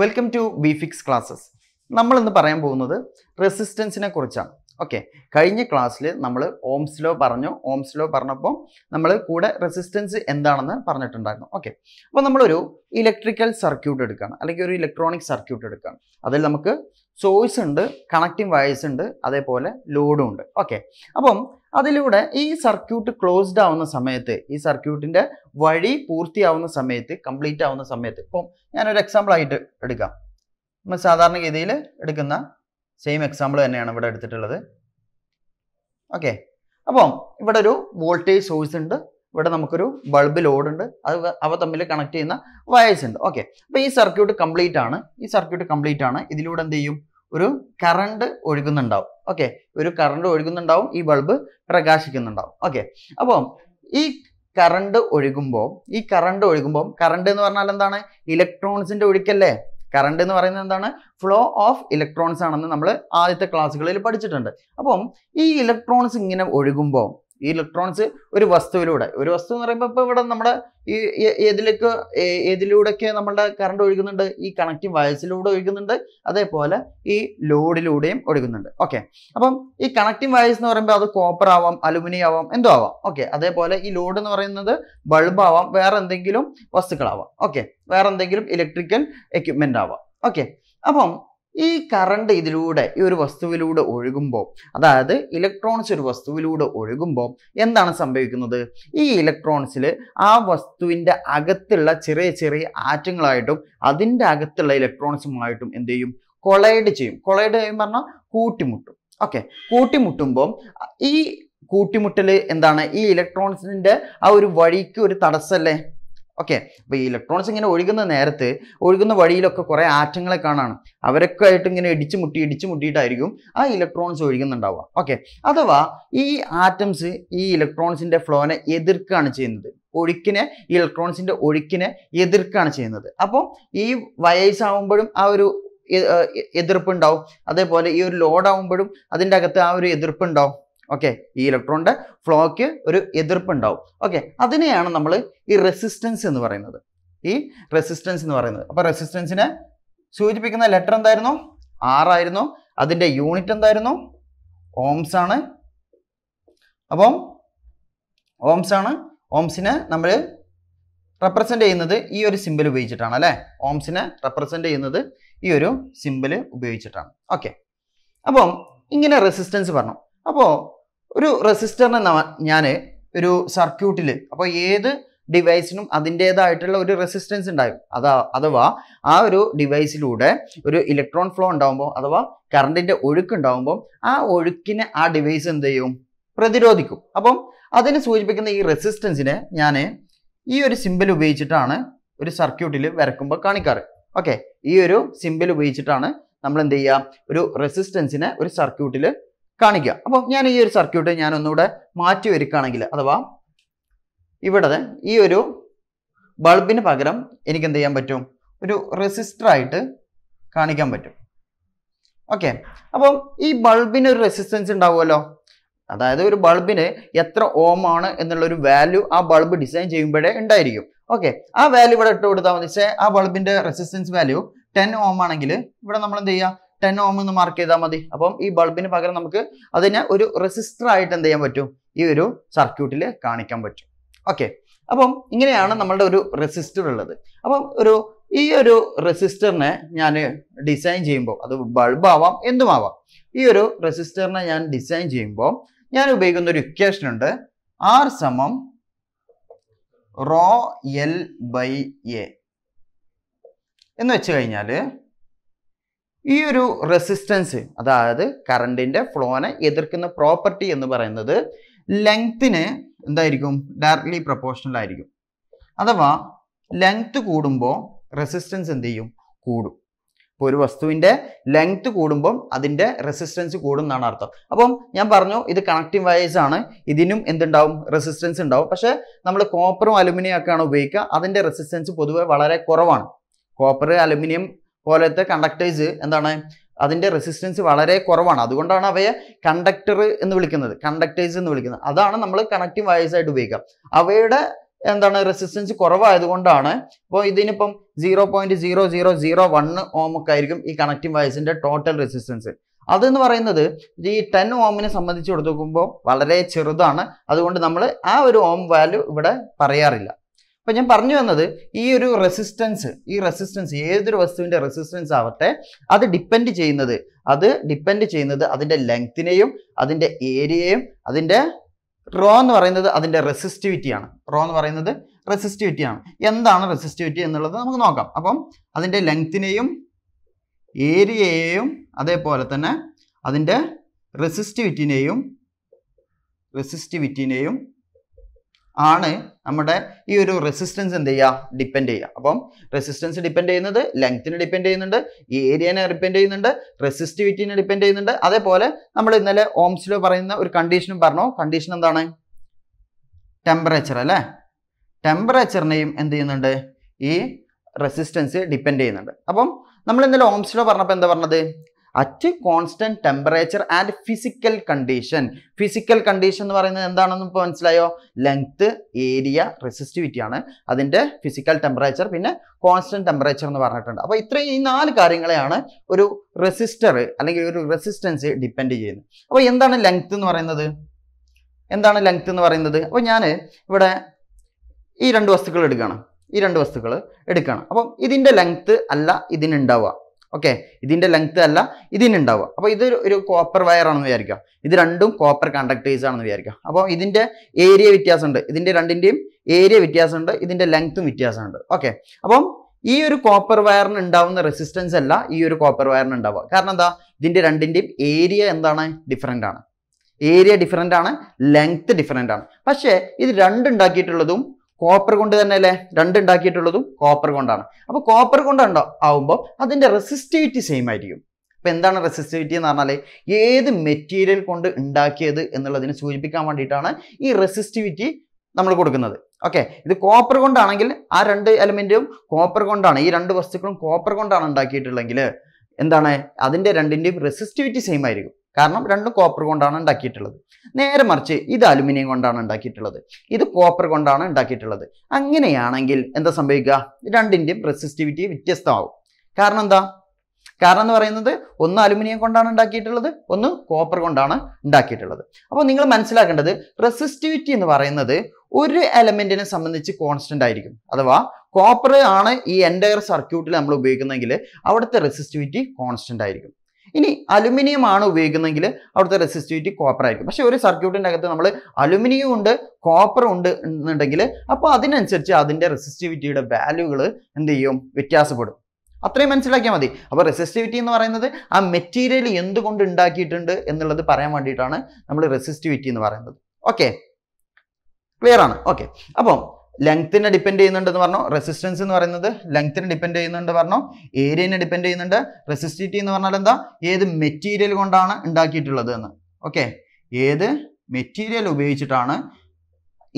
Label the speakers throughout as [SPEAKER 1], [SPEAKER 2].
[SPEAKER 1] welcome to B fix classes നമ്മൾ ഇന്ന് പറയാൻ പോകുന്നത് റെസിസ്റ്റൻസിനെ കുറിച്ചാണ് ഓക്കെ കഴിഞ്ഞ ക്ലാസ്സിൽ നമ്മൾ ഓംസ് ലോ പറഞ്ഞു ഓംസ് ലോ പറഞ്ഞപ്പോൾ നമ്മൾ കൂടെ റെസിസ്റ്റൻസ് എന്താണെന്ന് പറഞ്ഞിട്ടുണ്ടായിരുന്നു ഓക്കെ അപ്പോൾ നമ്മളൊരു ഇലക്ട്രിക്കൽ സർക്യൂട്ട് എടുക്കുകയാണ് അല്ലെങ്കിൽ ഒരു ഇലക്ട്രോണിക് സർക്യൂട്ട് എടുക്കുകയാണ് അതിൽ നമുക്ക് സോഴ്സ് ഉണ്ട് കണക്റ്റിംഗ് വയസ് ഉണ്ട് അതേപോലെ ലോഡും ഉണ്ട് ഓക്കെ അപ്പം അതിലൂടെ ഈ സർക്യൂട്ട് ക്ലോസ്ഡ് ആവുന്ന സമയത്ത് ഈ സർക്യൂട്ടിൻ്റെ വഴി പൂർത്തിയാവുന്ന സമയത്ത് കംപ്ലീറ്റ് ആവുന്ന സമയത്ത് ഇപ്പം ഞാനൊരു എക്സാമ്പിൾ ആയിട്ട് എടുക്കാം നമ്മൾ രീതിയിൽ എടുക്കുന്ന സെയിം എക്സാമ്പിൾ തന്നെയാണ് ഇവിടെ എടുത്തിട്ടുള്ളത് ഓക്കെ അപ്പം ഇവിടെ ഒരു വോൾട്ടേജ് സോഴ്സ് ഉണ്ട് ഇവിടെ നമുക്കൊരു ബൾബ് ലോഡ് ഉണ്ട് അത് അവ തമ്മിൽ കണക്ട് ചെയ്യുന്ന വയസ് ഉണ്ട് ഓക്കെ അപ്പോൾ ഈ സർക്യൂട്ട് കംപ്ലീറ്റ് ആണ് ഈ സർക്യൂട്ട് കംപ്ലീറ്റ് ആണ് ഇതിലൂടെ എന്ത് ചെയ്യും ഒരു കറണ്ട് ഒഴുകുന്നുണ്ടാവും ഓക്കെ ഒരു കറണ്ട് ഒഴുകുന്നുണ്ടാവും ഈ ബൾബ് പ്രകാശിക്കുന്നുണ്ടാവും ഓക്കെ അപ്പം ഈ കറണ്ട് ഒഴുകുമ്പോൾ ഈ കറണ്ട് ഒഴുകുമ്പോൾ കറണ്ട് എന്ന് പറഞ്ഞാൽ എന്താണ് ഇലക്ട്രോൺസിന്റെ ഒഴുക്കല്ലേ കറണ്ട് എന്ന് പറയുന്നത് എന്താണ് ഫ്ലോ ഓഫ് ഇലക്ട്രോൺസ് ആണെന്ന് നമ്മൾ ആദ്യത്തെ ക്ലാസ്സുകളിൽ പഠിച്ചിട്ടുണ്ട് അപ്പം ഈ ഇലക്ട്രോൺസ് ഇങ്ങനെ ഒഴുകുമ്പോൾ ഈ ഇലക്ട്രോൺസ് ഒരു വസ്തുവിലൂടെ ഒരു വസ്തു എന്ന് പറയുമ്പോൾ ഇപ്പോൾ ഇവിടെ നമ്മുടെ ഈ ഏതിലേക്ക് ഏതിലൂടെയൊക്കെ നമ്മളുടെ കറണ്ട് ഒഴുകുന്നുണ്ട് ഈ കണക്റ്റിംഗ് വയസ്സിലൂടെ ഒഴുകുന്നുണ്ട് അതേപോലെ ഈ ലോഡിലൂടെയും ഒഴുകുന്നുണ്ട് ഓക്കെ അപ്പം ഈ കണക്റ്റിംഗ് വയസ്സ് എന്ന് പറയുമ്പോൾ അത് കോപ്പർ ആവാം അലുമിനിയം ആവാം എന്തോ ആവാം ഓക്കെ അതേപോലെ ഈ ലോഡ് എന്ന് പറയുന്നത് ബൾബ് ആവാം വേറെ എന്തെങ്കിലും വസ്തുക്കളാവാം ഓക്കെ വേറെ എന്തെങ്കിലും ഇലക്ട്രിക്കൽ എക്യുപ്മെൻ്റ് ആവാം ഓക്കെ അപ്പം ഈ കറണ്ട് ഇതിലൂടെ ഈ ഒരു വസ്തുവിലൂടെ ഒഴുകുമ്പോൾ അതായത് ഇലക്ട്രോൺസ് ഒരു വസ്തുവിലൂടെ ഒഴുകുമ്പോൾ എന്താണ് സംഭവിക്കുന്നത് ഈ ഇലക്ട്രോൺസിൽ ആ വസ്തുവിൻ്റെ അകത്തുള്ള ചെറിയ ചെറിയ ആറ്റങ്ങളായിട്ടും അതിൻ്റെ അകത്തുള്ള ഇലക്ട്രോൺസുമായിട്ടും എന്ത് ചെയ്യും കൊളൈഡ് ചെയ്യും കൊളൈഡ് ചെയ്യും പറഞ്ഞാൽ കൂട്ടിമുട്ടും ഓക്കെ കൂട്ടിമുട്ടുമ്പോൾ ഈ കൂട്ടിമുട്ടൽ എന്താണ് ഈ ഇലക്ട്രോൺസിൻ്റെ ആ ഒരു വഴിക്ക് ഒരു തടസ്സമല്ലേ ഓക്കെ അപ്പോൾ ഈ ഇലക്ട്രോൺസ് ഇങ്ങനെ ഒഴുകുന്ന നേരത്ത് ഒഴുകുന്ന വഴിയിലൊക്കെ കുറേ ആറ്റങ്ങളെ കാണാണ് അവരൊക്കെ ആയിട്ട് ഇങ്ങനെ ഇടിച്ചു മുട്ടി ഇടിച്ചു മുട്ടിയിട്ടായിരിക്കും ആ ഇലക്ട്രോൺസ് ഒഴുകുന്നുണ്ടാവുക ഓക്കെ അഥവാ ഈ ആറ്റംസ് ഈ ഇലക്ട്രോൺസിൻ്റെ ഫ്ലോനെ എതിർക്കുകയാണ് ചെയ്യുന്നത് ഒഴുക്കിനെ ഇലക്ട്രോൺസിൻ്റെ ഒഴുക്കിനെ എതിർക്കുകയാണ് ചെയ്യുന്നത് അപ്പോൾ ഈ വയസ് ആവുമ്പോഴും ആ ഒരു എതിർപ്പുണ്ടാവും അതേപോലെ ഈ ഒരു ലോഡ് ആവുമ്പോഴും അതിൻ്റെ അകത്ത് ആ ഒരു എതിർപ്പുണ്ടാവും ഓക്കെ ഈ ഇലക്ട്രോണിൻ്റെ ഫ്ലോയ്ക്ക് ഒരു എതിർപ്പുണ്ടാവും ഓക്കെ അതിനെയാണ് നമ്മൾ ഈ റെസിസ്റ്റൻസ് എന്ന് പറയുന്നത് ഈ റെസിസ്റ്റൻസ് എന്ന് പറയുന്നത് അപ്പോൾ റെസിസ്റ്റൻസിനെ സൂചിപ്പിക്കുന്ന ലെറ്റർ എന്തായിരുന്നു ആറായിരുന്നു അതിൻ്റെ യൂണിറ്റ് എന്തായിരുന്നു ഓംസ് ആണ് അപ്പം ഓംസ് ആണ് ഓംസിനെ നമ്മൾ റെപ്രസെൻ്റ് ചെയ്യുന്നത് ഈ ഒരു സിമ്പിൾ ഉപയോഗിച്ചിട്ടാണ് അല്ലേ ഓംസിനെ റെപ്രസെൻ്റ് ചെയ്യുന്നത് ഈ ഒരു സിമ്പിൾ ഉപയോഗിച്ചിട്ടാണ് ഓക്കെ അപ്പം ഇങ്ങനെ റെസിസ്റ്റൻസ് പറഞ്ഞു അപ്പോൾ ഒരു റെസിസ്റ്ററിനെ ഞാൻ ഒരു സർക്യൂട്ടിൽ അപ്പോൾ ഏത് ഡിവൈസിനും അതിൻ്റേതായിട്ടുള്ള ഒരു റെസിസ്റ്റൻസ് ഉണ്ടാകും അതാ അഥവാ ആ ഒരു ഡിവൈസിലൂടെ ഒരു ഇലക്ട്രോൺ ഫ്ലോ ഉണ്ടാകുമ്പോൾ അഥവാ കറണ്ടിൻ്റെ ഒഴുക്ക് ഉണ്ടാകുമ്പോൾ ആ ഒഴുക്കിനെ ആ ഡിവൈസ് എന്ത് ചെയ്യും പ്രതിരോധിക്കും അപ്പം അതിനെ സൂചിപ്പിക്കുന്ന ഈ റെസിസ്റ്റൻസിനെ ഞാൻ ഈ ഒരു സിമ്പിൾ ഉപയോഗിച്ചിട്ടാണ് ഒരു സർക്യൂട്ടിൽ വരക്കുമ്പോൾ കാണിക്കാറ് ഓക്കെ ഈ ഒരു സിമ്പിൾ ഉപയോഗിച്ചിട്ടാണ് നമ്മൾ എന്ത് ചെയ്യുക ഒരു റെസിസ്റ്റൻസിനെ ഒരു സർക്യൂട്ടിൽ കാണിക്കുക അപ്പോൾ ഞാൻ ഈ ഒരു സർക്യൂട്ട് ഞാൻ ഒന്നുകൂടെ മാറ്റി ഒരുക്കുകയാണെങ്കിൽ അഥവാ ഇവിടെ ഈ ഒരു ബൾബിന് പകരം എനിക്ക് എന്ത് ചെയ്യാൻ പറ്റും ഒരു റെസിസ്റ്ററായിട്ട് കാണിക്കാൻ പറ്റും ഓക്കെ അപ്പം ഈ ബൾബിന് ഒരു റെസിസ്റ്റൻസ് ഉണ്ടാവുമല്ലോ അതായത് ഒരു ബൾബിന് എത്ര ഓം ആണ് എന്നുള്ളൊരു വാല്യൂ ആ ബൾബ് ഡിസൈൻ ചെയ്യുമ്പോഴേ ഉണ്ടായിരിക്കും ഓക്കെ ആ വാല്യൂ ഇവിടെ ഇട്ട് കൊടുത്താൽ മതി പക്ഷേ ആ ബൾബിൻ്റെ റെസിസ്റ്റൻസ് വാല്യൂ ടെൻ ഓം ആണെങ്കിൽ ഇവിടെ നമ്മൾ എന്ത് ചെയ്യുക ടെൻ ഓം എന്ന് മാർക്ക് ചെയ്താൽ മതി അപ്പം ഈ ബൾബിന് പകരം നമുക്ക് അതിനെ ഒരു റെസിസ്റ്റർ ആയിട്ട് എന്ത് ചെയ്യാൻ പറ്റും ഈ ഒരു സർക്യൂട്ടിൽ കാണിക്കാൻ പറ്റും ഓക്കെ അപ്പം ഇങ്ങനെയാണ് നമ്മളുടെ ഒരു റെസിസ്റ്റർ ഉള്ളത് അപ്പം ഒരു ഈ ഒരു റെസിസ്റ്ററിനെ ഞാൻ ഡിസൈൻ ചെയ്യുമ്പോൾ അത് ബൾബാവാം എന്തുമാവാം ഈ ഒരു റെസിസ്റ്ററിനെ ഞാൻ ഡിസൈൻ ചെയ്യുമ്പോൾ ഞാൻ ഉപയോഗിക്കുന്ന ഒരു ഇക്വേഷൻ ഉണ്ട് ആർ സമം റോ എൽ ബൈ എ എന്ന് വെച്ച് കഴിഞ്ഞാൽ ഈ ഒരു റെസിസ്റ്റൻസ് അതായത് കറണ്ടിൻ്റെ ഫ്ലോനെ എതിർക്കുന്ന പ്രോപ്പർട്ടി എന്ന് പറയുന്നത് ലെങ്ത്തിന് എന്തായിരിക്കും ഡയറക്ട്ലി പ്രപ്പോർഷണൽ ആയിരിക്കും അഥവാ ലെങ്ത്ത് കൂടുമ്പോൾ റെസിസ്റ്റൻസ് എന്ത് ചെയ്യും കൂടും ഇപ്പോൾ ഒരു വസ്തുവിൻ്റെ ലെങ്ത് കൂടുമ്പം അതിൻ്റെ റെസിസ്റ്റൻസ് കൂടും എന്നാണ് അർത്ഥം അപ്പം ഞാൻ പറഞ്ഞു ഇത് കണക്റ്റിംഗ് വയേഴ്സ് ആണ് ഇതിനും എന്തുണ്ടാവും റെസിസ്റ്റൻസ് ഉണ്ടാവും പക്ഷേ നമ്മൾ കോപ്പറും അലുമിനിയം ഒക്കെയാണ് ഉപയോഗിക്കുക അതിൻ്റെ റെസിസ്റ്റൻസ് പൊതുവെ വളരെ കുറവാണ് കോപ്പർ അലുമിനിയം പോലത്തെ കണ്ടക്ടേഴ്സ് എന്താണ് അതിൻ്റെ റെസിസ്റ്റൻസ് വളരെ കുറവാണ് അതുകൊണ്ടാണ് അവയെ കണ്ടക്ടർ എന്ന് വിളിക്കുന്നത് കണ്ടക്ടേഴ്സ് എന്ന് വിളിക്കുന്നത് അതാണ് നമ്മൾ കണക്റ്റിംഗ് വയസ് ആയിട്ട് ഉപയോഗിക്കുക അവയുടെ എന്താണ് റെസിസ്റ്റൻസ് കുറവായതുകൊണ്ടാണ് ഇപ്പോൾ ഇതിനിപ്പം zero point zero zero zero one ഓമൊക്കെ ആയിരിക്കും ഈ കണക്റ്റിംഗ് വയസിൻ്റെ ടോട്ടൽ റെസിസ്റ്റൻസ് അതെന്ന് പറയുന്നത് ഈ ടെൻ ഓമിനെ സംബന്ധിച്ച് കൊടുത്തു നോക്കുമ്പോൾ വളരെ ചെറുതാണ് അതുകൊണ്ട് നമ്മൾ ആ ഒരു ഓം വാല്യൂ ഇവിടെ പറയാറില്ല അപ്പം ഞാൻ പറഞ്ഞു വന്നത് ഈ ഒരു റെസിസ്റ്റൻസ് ഈ റെസിസ്റ്റൻസ് ഏതൊരു വസ്തുവിൻ്റെ റെസിസ്റ്റൻസ് ആവട്ടെ അത് ഡിപ്പെൻഡ് ചെയ്യുന്നത് അത് ഡിപ്പെൻഡ് ചെയ്യുന്നത് അതിൻ്റെ ലെങ്ത്തിനെയും അതിൻ്റെ ഏരിയയും അതിൻ്റെ റോ എന്ന് പറയുന്നത് അതിൻ്റെ റെസിസ്റ്റിവിറ്റിയാണ് റോ എന്ന് പറയുന്നത് റെസിസ്റ്റിവിറ്റിയാണ് എന്താണ് റെസിസ്റ്റിവിറ്റി എന്നുള്ളത് നമുക്ക് നോക്കാം അപ്പം അതിൻ്റെ ലെങ്ത്തിനെയും ഏരിയയെയും അതേപോലെ തന്നെ അതിൻ്റെ റെസിസ്റ്റിവിറ്റിനെയും റെസിസ്റ്റിവിറ്റിനെയും ആണ് നമ്മുടെ ഈ ഒരു റെസിസ്റ്റൻസ് എന്ത് ചെയ്യുക ഡിപ്പെൻഡ് ചെയ്യുക അപ്പം റെസിസ്റ്റൻസ് ഡിപ്പെൻഡ് ചെയ്യുന്നത് ലെങ്ത്തിന് ഡിപ്പെൻഡ് ചെയ്യുന്നുണ്ട് ഏരിയനെ ഡിപ്പെൻഡ് ചെയ്യുന്നുണ്ട് റെസിസ്റ്റിവിറ്റിനെ ഡിപ്പെൻഡ് ചെയ്യുന്നുണ്ട് അതേപോലെ നമ്മൾ ഇന്നലെ ഓംസിലോ പറയുന്ന ഒരു കണ്ടീഷനും പറഞ്ഞു കണ്ടീഷൻ എന്താണ് ടെമ്പറേച്ചർ അല്ലേ ടെമ്പറേച്ചറിനെയും എന്ത് ചെയ്യുന്നുണ്ട് ഈ റെസിസ്റ്റൻസ് ഡിപ്പെൻഡ് ചെയ്യുന്നുണ്ട് അപ്പം നമ്മൾ ഇന്നലെ ഓംസിലോ പറഞ്ഞപ്പോൾ എന്താ പറഞ്ഞത് at constant temperature and physical condition physical condition എന്ന് പറയുന്നത് എന്താണെന്ന് ഇപ്പോൾ മനസ്സിലായോ ലെങ്ത്ത് ഏരിയ റെസിസ്റ്റിവിറ്റി ആണ് അതിൻ്റെ ഫിസിക്കൽ ടെമ്പറേച്ചർ പിന്നെ കോൺസ്റ്റൻറ്റ് ടെമ്പറേച്ചർ എന്ന് പറഞ്ഞിട്ടുണ്ട് അപ്പോൾ ഇത്രയും ഈ നാല് കാര്യങ്ങളെയാണ് ഒരു റെസിസ്റ്റർ അല്ലെങ്കിൽ ഒരു റെസിസ്റ്റൻസ് ഡിപ്പെൻഡ് ചെയ്യുന്നത് അപ്പോൾ എന്താണ് ലെങ്ത്ത് എന്ന് പറയുന്നത് എന്താണ് ലെങ്ത്ത് എന്ന് പറയുന്നത് അപ്പോൾ ഞാൻ ഇവിടെ ഈ രണ്ട് വസ്തുക്കൾ എടുക്കുകയാണ് ഈ രണ്ട് വസ്തുക്കൾ എടുക്കുകയാണ് അപ്പം ഇതിൻ്റെ ലെങ്ത്ത് അല്ല ഇതിനുണ്ടാവുക ഓക്കെ ഇതിൻ്റെ ലെങ്ത് അല്ല ഇതിനുണ്ടാവുക അപ്പോൾ ഇത് ഒരു കോപ്പർ വയർ ആണെന്ന് വിചാരിക്കുക ഇത് രണ്ടും കോപ്പർ കണ്ടക്ടേഴ്സ് ആണെന്ന് വിചാരിക്കുക അപ്പോൾ ഇതിൻ്റെ ഏരിയ വ്യത്യാസമുണ്ട് ഇതിൻ്റെ രണ്ടിൻ്റെയും ഏരിയ വ്യത്യാസമുണ്ട് ഇതിൻ്റെ ലെങ്ത്തും വ്യത്യാസമുണ്ട് ഓക്കെ അപ്പം ഈ ഒരു കോപ്പർ വയറിന് ഉണ്ടാവുന്ന റെസിസ്റ്റൻസ് അല്ല ഈ ഒരു കോപ്പർ വയറിന് ഉണ്ടാവുക കാരണം എന്താ ഇതിൻ്റെ രണ്ടിൻ്റെയും ഏരിയ എന്താണ് ഡിഫറെൻ്റ് ആണ് ഏരിയ ഡിഫറെൻ്റ് ആണ് ലെങ്ത് ഡിഫറെൻ്റ് ആണ് പക്ഷേ ഇത് രണ്ടുണ്ടാക്കിയിട്ടുള്ളതും കോപ്പർ കൊണ്ട് തന്നെ അല്ലേ രണ്ട് ഉണ്ടാക്കിയിട്ടുള്ളതും കോപ്പർ കൊണ്ടാണ് അപ്പോൾ കോപ്പർ കൊണ്ടുണ്ടോ ആവുമ്പോൾ അതിൻ്റെ റെസിസ്റ്റിവിറ്റി സെയിം ആയിരിക്കും അപ്പോൾ എന്താണ് റെസിസ്റ്റിവിറ്റി എന്ന് പറഞ്ഞാൽ ഏത് മെറ്റീരിയൽ കൊണ്ട് ഉണ്ടാക്കിയത് എന്നുള്ളതിനെ സൂചിപ്പിക്കാൻ വേണ്ടിയിട്ടാണ് ഈ റെസിസ്റ്റിവിറ്റി നമ്മൾ കൊടുക്കുന്നത് ഓക്കെ ഇത് കോപ്പർ കൊണ്ടാണെങ്കിൽ ആ രണ്ട് എലമെൻറ്റും കോപ്പർ കൊണ്ടാണ് ഈ രണ്ട് വസ്തുക്കളും കോപ്പർ കൊണ്ടാണ് ഉണ്ടാക്കിയിട്ടുള്ളെങ്കിൽ എന്താണ് അതിൻ്റെ രണ്ടിൻ്റെയും റെസിസ്റ്റിവിറ്റി സെയിം ആയിരിക്കും കാരണം രണ്ടും കോപ്പർ കൊണ്ടാണ് ഉണ്ടാക്കിയിട്ടുള്ളത് നേരെ മറിച്ച് ഇത് അലുമിനിയം കൊണ്ടാണ് ഉണ്ടാക്കിയിട്ടുള്ളത് ഇത് കോപ്പർ കൊണ്ടാണ് ഉണ്ടാക്കിയിട്ടുള്ളത് അങ്ങനെയാണെങ്കിൽ എന്താ സംഭവിക്കുക രണ്ടിൻ്റെയും റെസിസ്റ്റിവിറ്റി വ്യത്യസ്തമാവും കാരണം എന്താ കാരണം എന്ന് പറയുന്നത് ഒന്ന് അലുമിനിയം കൊണ്ടാണ് ഉണ്ടാക്കിയിട്ടുള്ളത് ഒന്ന് കോപ്പർ കൊണ്ടാണ് ഉണ്ടാക്കിയിട്ടുള്ളത് അപ്പോൾ നിങ്ങൾ മനസ്സിലാക്കേണ്ടത് റെസിസ്റ്റിവിറ്റി എന്ന് പറയുന്നത് ഒരു എലമെന്റിനെ സംബന്ധിച്ച് കോൺസ്റ്റന്റ് ആയിരിക്കും അഥവാ കോപ്പർ ആണ് ഈ എൻറ്റയർ സർക്യൂട്ടിൽ നമ്മൾ ഉപയോഗിക്കുന്നതെങ്കിൽ അവിടുത്തെ റെസിസ്റ്റിവിറ്റി കോൺസ്റ്റന്റ് ആയിരിക്കും ഇനി അലുമിനിയം ആണ് ഉപയോഗിക്കുന്നതെങ്കിൽ അവിടുത്തെ റെസിസ്റ്റിവിറ്റി കോപ്പർ ആയിരിക്കും പക്ഷേ ഒരു സർക്യൂട്ടിൻ്റെ അകത്ത് നമ്മൾ അലുമിനിയം ഉണ്ട് കോപ്പർ ഉണ്ട് എന്നുണ്ടെങ്കിൽ അപ്പോൾ അതിനനുസരിച്ച് അതിൻ്റെ റെസിസ്റ്റിവിറ്റിയുടെ വാല്യൂകൾ എന്ത് ചെയ്യും വ്യത്യാസപ്പെടും അത്രയും മനസ്സിലാക്കിയാൽ മതി അപ്പോൾ റെസിസ്റ്റിവിറ്റി എന്ന് പറയുന്നത് ആ മെറ്റീരിയൽ എന്തുകൊണ്ട് ഉണ്ടാക്കിയിട്ടുണ്ട് എന്നുള്ളത് പറയാൻ വേണ്ടിയിട്ടാണ് നമ്മൾ റെസിസ്റ്റിവിറ്റി എന്ന് പറയുന്നത് ഓക്കെ ക്ലിയർ ആണ് ഓക്കെ അപ്പം ലെങ്ത്തിനെ ഡിപ്പെൻഡ് ചെയ്യുന്നുണ്ടെന്ന് പറഞ്ഞു റെസിസ്റ്റൻസ് എന്ന് പറയുന്നത് ലെങ്ത്തിനെ ഡിപ്പെൻഡ് ചെയ്യുന്നുണ്ട് പറഞ്ഞു ഏരിയനെ ഡിപ്പെൻഡ് ചെയ്യുന്നുണ്ട് റെസിസ്റ്റിവിറ്റി എന്ന് പറഞ്ഞാൽ എന്താ ഏത് മെറ്റീരിയൽ കൊണ്ടാണ് ഉണ്ടാക്കിയിട്ടുള്ളത് എന്ന് ഓക്കെ ഏത് മെറ്റീരിയൽ ഉപയോഗിച്ചിട്ടാണ്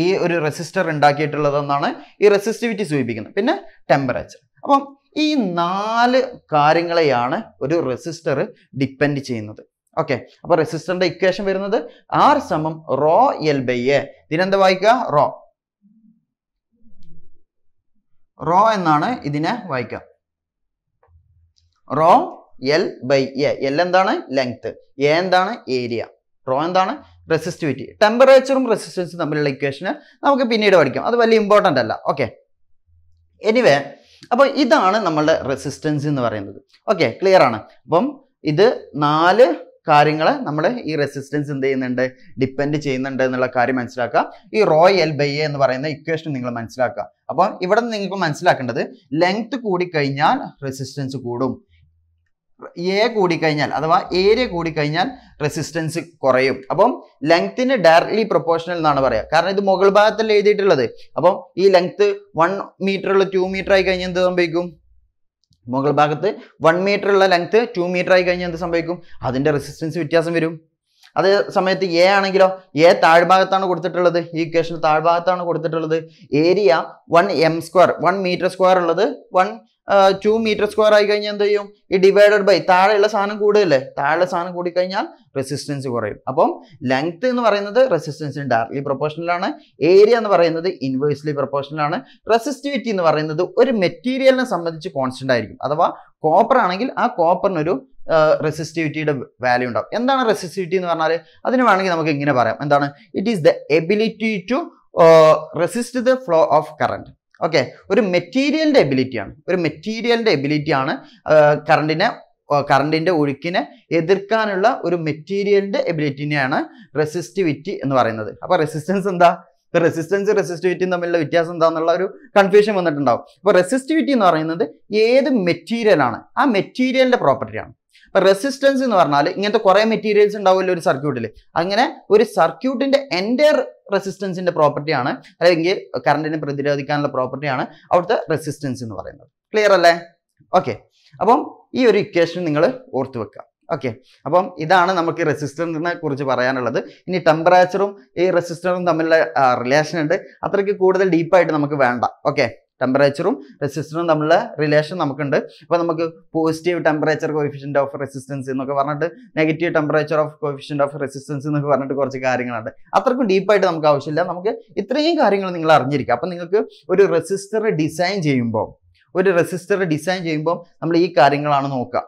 [SPEAKER 1] ഈ ഒരു റെസിസ്റ്റർ ഉണ്ടാക്കിയിട്ടുള്ളതെന്നാണ് ഈ റെസിസ്റ്റിവിറ്റി സൂചിപ്പിക്കുന്നത് പിന്നെ ടെമ്പറേച്ചർ അപ്പം ഈ നാല് കാര്യങ്ങളെയാണ് ഒരു റെസിസ്റ്റർ ഡിപ്പെൻഡ് ചെയ്യുന്നത് ഓക്കെ അപ്പോൾ റെസിസ്റ്ററിന്റെ ഇക്വേഷൻ വരുന്നത് ആർ സമം റോ എൽ ബൈ എ ഇതിനെന്താ വായിക്കുക റോ റോ എന്നാണ് ഇതിനെ വായിക്കാം rho L by A L എന്താണ് ലെങ്ത് എ എന്താണ് ഏരിയ റോ എന്താണ് റെസിസ്റ്റിവിറ്റി ടെമ്പറേച്ചറും റെസിസ്റ്റൻസും തമ്മിലുള്ള ഇക്വേഷന് നമുക്ക് പിന്നീട് പഠിക്കാം അത് വലിയ ഇമ്പോർട്ടൻ്റ് അല്ല ഓക്കെ എനിവേ അപ്പോൾ ഇതാണ് നമ്മളുടെ റെസിസ്റ്റൻസ് എന്ന് പറയുന്നത് ഓക്കെ ക്ലിയർ ആണ് അപ്പം ഇത് നാല് കാര്യങ്ങൾ നമ്മൾ ഈ റെസിസ്റ്റൻസ് എന്ത് ചെയ്യുന്നുണ്ട് ഡിപ്പെൻഡ് ചെയ്യുന്നുണ്ട് എന്നുള്ള കാര്യം മനസ്സിലാക്കുക ഈ റോയൽ എൽ ബൈ എന്ന് പറയുന്ന ഇക്വേഷൻ നിങ്ങൾ മനസ്സിലാക്കുക അപ്പോൾ ഇവിടെ നിങ്ങൾക്ക് മനസ്സിലാക്കേണ്ടത് ലെങ്ത് കൂടിക്കഴിഞ്ഞാൽ റെസിസ്റ്റൻസ് കൂടും എ കൂടിക്കഴിഞ്ഞാൽ അഥവാ ഏരിയ കൂടിക്കഴിഞ്ഞാൽ റെസിസ്റ്റൻസ് കുറയും അപ്പം ലെങ്ത്തിന് ഡയറക്ട്ലി പ്രൊപ്പോർഷണൽ എന്നാണ് പറയുക കാരണം ഇത് മുകൾ ഭാഗത്തല്ലേ എഴുതിയിട്ടുള്ളത് അപ്പം ഈ ലെങ്ത് വൺ ഉള്ള ടു മീറ്റർ ആയി കഴിഞ്ഞാൽ എന്ത് സംഭവിക്കും മുകൾ ഭാഗത്ത് വൺ മീറ്റർ ഉള്ള ലെങ്ത്ത് ടു മീറ്റർ ആയി കഴിഞ്ഞാൽ എന്ത് സംഭവിക്കും അതിൻ്റെ റെസിസ്റ്റൻസ് വ്യത്യാസം വരും അതേ സമയത്ത് എ ആണെങ്കിലോ എ താഴ്ഭാഗത്താണ് കൊടുത്തിട്ടുള്ളത് ഈ ഇക്വേഷന് താഴ്ഭാഗത്താണ് കൊടുത്തിട്ടുള്ളത് area one M square one metre square ഉള്ളത് വൺ ടു മീറ്റർ സ്ക്വയർ ആയി കഴിഞ്ഞാൽ എന്ത് ചെയ്യും ഈ ഡിവൈഡഡ് ബൈ താഴെയുള്ള സാധനം കൂടുതലല്ലേ താഴെയുള്ള സാധനം കൂടിക്കഴിഞ്ഞാൽ റെസിസ്റ്റൻസ് കുറയും അപ്പം ലെങ്ത് എന്ന് പറയുന്നത് റെസിസ്റ്റൻസിന് ഡയറക്ട്ലി പ്രൊപ്പോർഷണലാണ് ഏരിയ എന്ന് പറയുന്നത് ഇൻവേഴ്സ്ലി പ്രൊപ്പോർഷണലാണ് റെസിസ്റ്റിവിറ്റി എന്ന് പറയുന്നത് ഒരു മെറ്റീരിയലിനെ സംബന്ധിച്ച് കോൺസ്റ്റന്റ് ആയിരിക്കും അഥവാ കോപ്പർ ആണെങ്കിൽ ആ കോപ്പറിനൊരു റെസിസ്റ്റിവിറ്റിയുടെ വാല്യൂ ഉണ്ടാവും എന്താണ് റെസിസ്റ്റിവിറ്റി എന്ന് പറഞ്ഞാൽ അതിന് വേണമെങ്കിൽ നമുക്ക് ഇങ്ങനെ പറയാം എന്താണ് it is the ability to resist the flow of current okay ഒരു മെറ്റീരിയലിൻ്റെ എബിലിറ്റിയാണ് ഒരു മെറ്റീരിയലിൻ്റെ എബിലിറ്റിയാണ് കറണ്ടിനെ കറണ്ടിൻ്റെ ഒഴുക്കിനെ എതിർക്കാനുള്ള ഒരു മെറ്റീരിയലിൻ്റെ എബിലിറ്റിനെയാണ് റെസിസ്റ്റിവിറ്റി എന്ന് പറയുന്നത് അപ്പോൾ റെസിസ്റ്റൻസ് എന്താ ഇപ്പോൾ റെസിസ്റ്റൻസ് റെസിസ്റ്റിവിറ്റിയും തമ്മിലുള്ള വ്യത്യാസം എന്താണെന്നുള്ള ഒരു കൺഫ്യൂഷൻ വന്നിട്ടുണ്ടാവും അപ്പോൾ റെസിസ്റ്റിവിറ്റി എന്ന് പറയുന്നത് ഏത് മെറ്റീരിയലാണ് ആ മെറ്റീരിയലിൻ്റെ പ്രോപ്പർട്ടിയാണ് ഇപ്പം റെസിസ്റ്റൻസ് എന്ന് പറഞ്ഞാൽ ഇങ്ങനത്തെ കുറേ മെറ്റീരിയൽസ് ഉണ്ടാവുമല്ലോ ഒരു സർക്യൂട്ടിൽ അങ്ങനെ ഒരു സർക്യൂട്ടിൻ്റെ എൻ്റെ റെസിസ്റ്റൻസിൻ്റെ പ്രോപ്പർട്ടിയാണ് അല്ലെങ്കിൽ കറണ്ടിനെ പ്രതിരോധിക്കാനുള്ള പ്രോപ്പർട്ടിയാണ് അവിടുത്തെ റെസിസ്റ്റൻസ് എന്ന് പറയുന്നത് ക്ലിയർ അല്ലേ ഓക്കെ അപ്പം ഈ ഒരു ഇക്വേഷൻ നിങ്ങൾ ഓർത്ത് വെക്കുക ഓക്കെ അപ്പം ഇതാണ് നമുക്ക് റെസിസ്റ്ററിനെ കുറിച്ച് പറയാനുള്ളത് ഇനി ടെമ്പറേച്ചറും ഈ റെസിസ്റ്ററും തമ്മിലുള്ള റിലേഷൻ ഉണ്ട് അത്രയ്ക്ക് കൂടുതൽ ഡീപ്പായിട്ട് നമുക്ക് വേണ്ട ഓക്കെ ടെമ്പറേച്ചറും റെസിസ്റ്ററും തമ്മിലുള്ള റിലേഷൻ നമുക്കുണ്ട് അപ്പോൾ നമുക്ക് positive temperature coefficient of resistance എന്നൊക്കെ പറഞ്ഞിട്ട് negative temperature of coefficient of resistance എന്നൊക്കെ പറഞ്ഞിട്ട് കുറച്ച് കാര്യങ്ങളുണ്ട് അത്രക്കും ഡീപ്പായിട്ട് നമുക്ക് ആവശ്യമില്ല നമുക്ക് ഇത്രയും കാര്യങ്ങൾ നിങ്ങൾ അറിഞ്ഞിരിക്കുക അപ്പം നിങ്ങൾക്ക് ഒരു റെസിസ്റ്റർ ഡിസൈൻ ചെയ്യുമ്പോൾ ഒരു റെസിസ്റ്റർ ഡിസൈൻ ചെയ്യുമ്പോൾ നമ്മൾ ഈ കാര്യങ്ങളാണ് നോക്കുക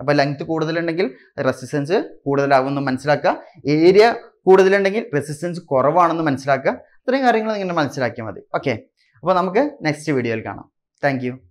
[SPEAKER 1] അപ്പോൾ ലെങ്ത് കൂടുതലുണ്ടെങ്കിൽ റെസിസ്റ്റൻസ് കൂടുതലാകുമെന്ന് മനസ്സിലാക്കുക ഏരിയ കൂടുതലുണ്ടെങ്കിൽ റെസിസ്റ്റൻസ് കുറവാണെന്ന് മനസ്സിലാക്കുക ഇത്രയും കാര്യങ്ങൾ നിങ്ങൾ മനസ്സിലാക്കിയാൽ മതി ഓക്കെ അപ്പോൾ നമുക്ക് നെക്സ്റ്റ് വീഡിയോയിൽ കാണാം താങ്ക്